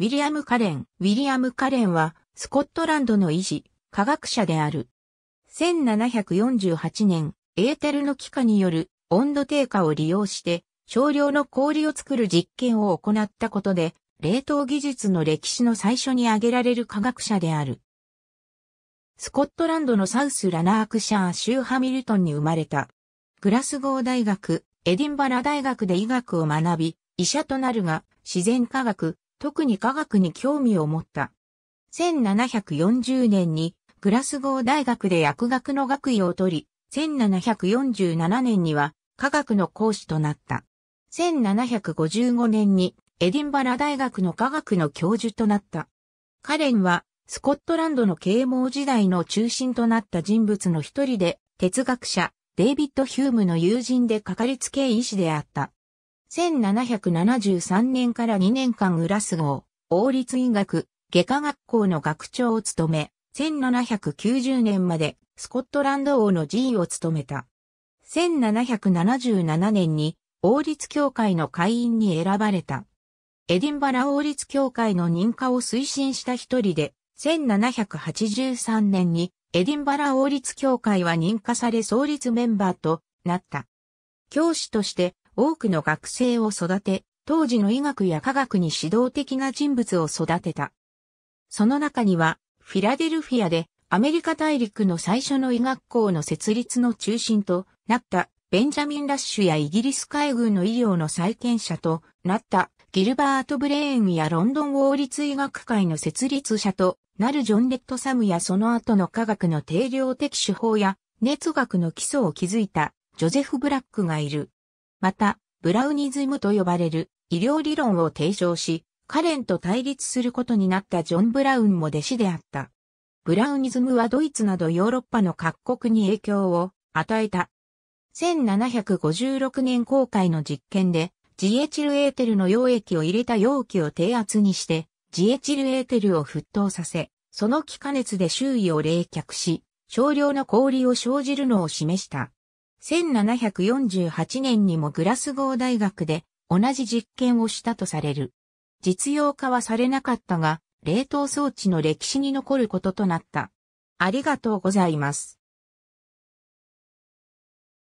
ウィリアム・カレン。ウィリアム・カレンは、スコットランドの医師、科学者である。1748年、エーテルの気化による温度低下を利用して、少量の氷を作る実験を行ったことで、冷凍技術の歴史の最初に挙げられる科学者である。スコットランドのサウス・ラナークシャー州ハミルトンに生まれた。グラスゴー大学、エディンバラ大学で医学を学び、医者となるが、自然科学、特に科学に興味を持った。1740年にグラスゴー大学で薬学の学位を取り、1747年には科学の講師となった。1755年にエディンバラ大学の科学の教授となった。カレンはスコットランドの啓蒙時代の中心となった人物の一人で、哲学者、デイビッド・ヒュームの友人でかかりつけ医師であった。1773年から2年間浦須号王立医学、外科学校の学長を務め、1790年までスコットランド王の寺位を務めた。1777年に王立協会の会員に選ばれた。エディンバラ王立協会の認可を推進した一人で、1783年にエディンバラ王立協会は認可され創立メンバーとなった。教師として多くの学生を育て、当時の医学や科学に指導的な人物を育てた。その中には、フィラデルフィアでアメリカ大陸の最初の医学校の設立の中心となったベンジャミン・ラッシュやイギリス海軍の医療の再建者となったギルバート・ブレーンやロンドン王立医学会の設立者となるジョン・レッド・サムやその後の科学の定量的手法や熱学の基礎を築いたジョゼフ・ブラックがいる。また、ブラウニズムと呼ばれる医療理論を提唱し、カレンと対立することになったジョン・ブラウンも弟子であった。ブラウニズムはドイツなどヨーロッパの各国に影響を与えた。1756年公開の実験で、ジエチルエーテルの溶液を入れた容器を低圧にして、ジエチルエーテルを沸騰させ、その気化熱で周囲を冷却し、少量の氷を生じるのを示した。1748年にもグラスゴー大学で同じ実験をしたとされる。実用化はされなかったが、冷凍装置の歴史に残ることとなった。ありがとうございます。